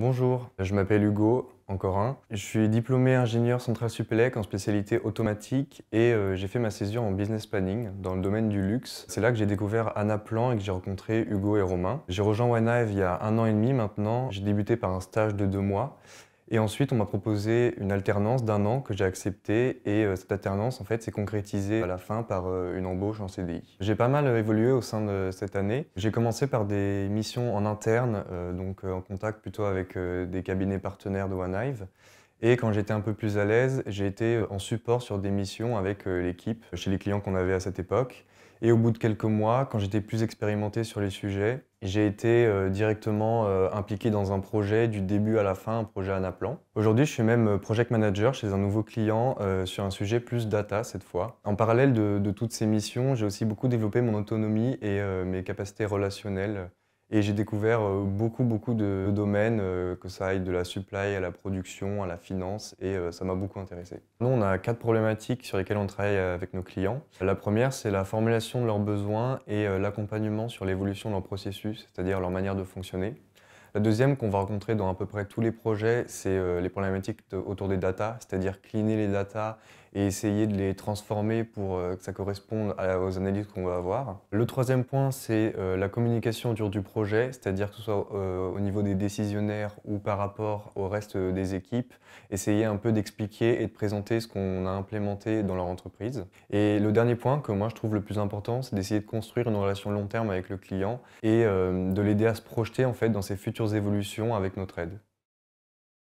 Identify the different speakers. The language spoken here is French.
Speaker 1: Bonjour, je m'appelle Hugo, encore un. Je suis diplômé ingénieur central Supélec en spécialité automatique et euh, j'ai fait ma césure en business planning dans le domaine du luxe. C'est là que j'ai découvert Plan et que j'ai rencontré Hugo et Romain. J'ai rejoint OneHive il y a un an et demi maintenant. J'ai débuté par un stage de deux mois et ensuite, on m'a proposé une alternance d'un an que j'ai acceptée et euh, cette alternance, en fait, s'est concrétisée à la fin par euh, une embauche en CDI. J'ai pas mal euh, évolué au sein de cette année. J'ai commencé par des missions en interne, donc en contact plutôt avec des cabinets partenaires de OneHive. Et quand j'étais un peu plus à l'aise, j'ai été en support sur des missions avec l'équipe chez les clients qu'on avait à cette époque. Et au bout de quelques mois, quand j'étais plus expérimenté sur les sujets, j'ai été euh, directement euh, impliqué dans un projet du début à la fin, un projet Anaplan. Aujourd'hui, je suis même euh, project manager chez un nouveau client sur un sujet plus data cette fois. En parallèle de, de toutes ces missions, j'ai aussi beaucoup développé mon autonomie et mes capacités relationnelles. Et j'ai découvert euh, beaucoup, beaucoup de domaines, euh, que ça aille de la supply à la production, à la finance, et euh, ça m'a beaucoup intéressé. Nous, on a quatre problématiques sur lesquelles on travaille avec nos clients. La première, c'est la formulation de leurs besoins et l'accompagnement sur l'évolution de leur processus, c'est-à-dire leur manière de fonctionner. La deuxième qu'on va rencontrer dans à peu près tous les projets, c'est les problématiques autour des data, c'est-à-dire cleaner les data et essayer de les transformer pour euh, que ça corresponde aux analyses qu'on va avoir. Le troisième point, c'est euh, la communication dur du projet, c'est-à-dire que ce soit euh, au niveau des décisionnaires ou par rapport au reste des équipes, essayer un peu d'expliquer et de présenter ce qu'on a implémenté dans leur entreprise. Et le dernier point que moi je trouve le plus important, c'est d'essayer de construire une relation long terme avec le client et de l'aider à se projeter en fait dans ses futures évolutions avec notre aide.